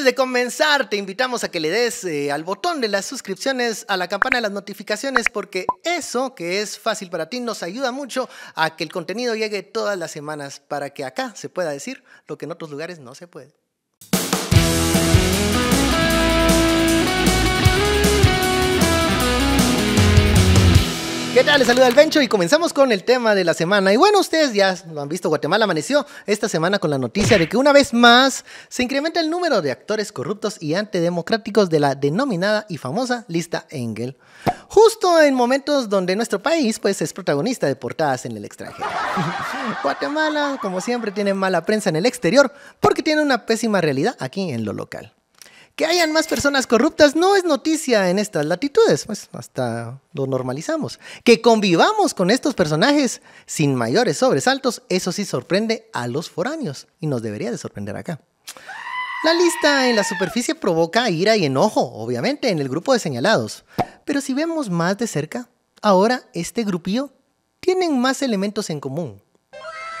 antes de comenzar, te invitamos a que le des eh, al botón de las suscripciones, a la campana de las notificaciones, porque eso, que es fácil para ti, nos ayuda mucho a que el contenido llegue todas las semanas para que acá se pueda decir lo que en otros lugares no se puede. ¿Qué tal? Les saluda el Bencho y comenzamos con el tema de la semana. Y bueno, ustedes ya lo han visto, Guatemala amaneció esta semana con la noticia de que una vez más se incrementa el número de actores corruptos y antidemocráticos de la denominada y famosa lista Engel. Justo en momentos donde nuestro país pues es protagonista de portadas en el extranjero. Guatemala, como siempre, tiene mala prensa en el exterior porque tiene una pésima realidad aquí en lo local. Que hayan más personas corruptas no es noticia en estas latitudes, pues hasta lo normalizamos. Que convivamos con estos personajes sin mayores sobresaltos, eso sí sorprende a los foráneos y nos debería de sorprender acá. La lista en la superficie provoca ira y enojo, obviamente, en el grupo de señalados. Pero si vemos más de cerca, ahora este grupillo tienen más elementos en común.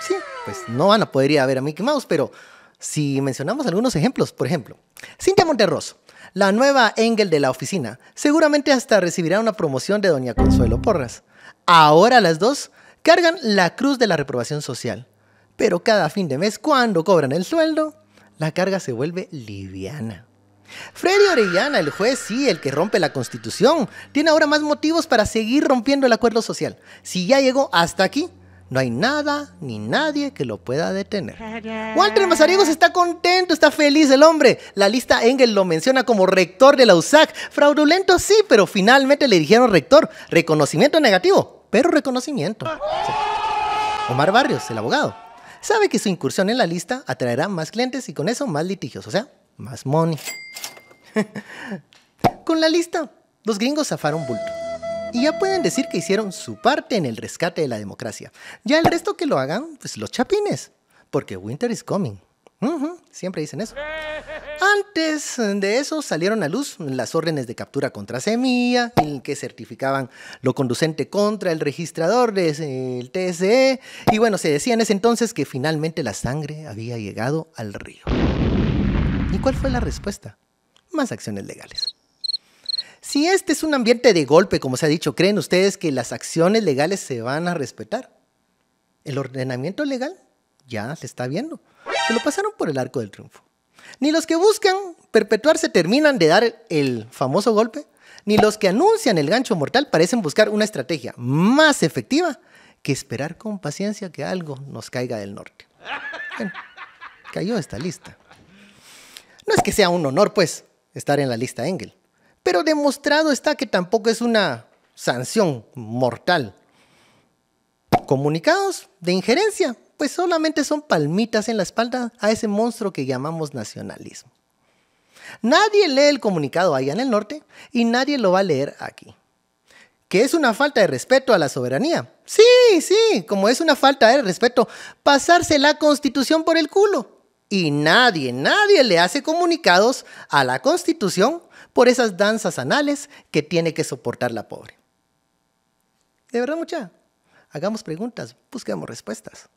Sí, pues no van a poder ir a ver a Mickey Mouse, pero si mencionamos algunos ejemplos, por ejemplo, Cintia Monterroso, la nueva Engel de la oficina, seguramente hasta recibirá una promoción de Doña Consuelo Porras. Ahora las dos cargan la cruz de la reprobación social. Pero cada fin de mes, cuando cobran el sueldo, la carga se vuelve liviana. Freddy Orellana, el juez, sí, el que rompe la constitución, tiene ahora más motivos para seguir rompiendo el acuerdo social. Si ya llegó hasta aquí, no hay nada ni nadie que lo pueda detener. Walter Mazariegos está contento, está feliz el hombre. La lista Engel lo menciona como rector de la USAC. Fraudulento sí, pero finalmente le dijeron rector. Reconocimiento negativo, pero reconocimiento. Omar Barrios, el abogado, sabe que su incursión en la lista atraerá más clientes y con eso más litigios, o sea, más money. con la lista, los gringos zafaron bulto y ya pueden decir que hicieron su parte en el rescate de la democracia. Ya el resto que lo hagan, pues los chapines, porque winter is coming. siempre dicen eso. Antes de eso salieron a luz las órdenes de captura contra Semilla, que certificaban lo conducente contra el registrador del TSE. Y bueno, se decía en ese entonces que finalmente la sangre había llegado al río. ¿Y cuál fue la respuesta? Más acciones legales. Si este es un ambiente de golpe, como se ha dicho, ¿creen ustedes que las acciones legales se van a respetar? El ordenamiento legal ya se está viendo. Se lo pasaron por el arco del triunfo. Ni los que buscan perpetuarse terminan de dar el famoso golpe, ni los que anuncian el gancho mortal parecen buscar una estrategia más efectiva que esperar con paciencia que algo nos caiga del norte. cayó esta lista. No es que sea un honor, pues, estar en la lista Engel pero demostrado está que tampoco es una sanción mortal. Comunicados de injerencia, pues solamente son palmitas en la espalda a ese monstruo que llamamos nacionalismo. Nadie lee el comunicado allá en el norte y nadie lo va a leer aquí. Que es una falta de respeto a la soberanía. Sí, sí, como es una falta de respeto pasarse la constitución por el culo. Y nadie, nadie le hace comunicados a la Constitución por esas danzas anales que tiene que soportar la pobre. De verdad, mucha. Hagamos preguntas, busquemos respuestas.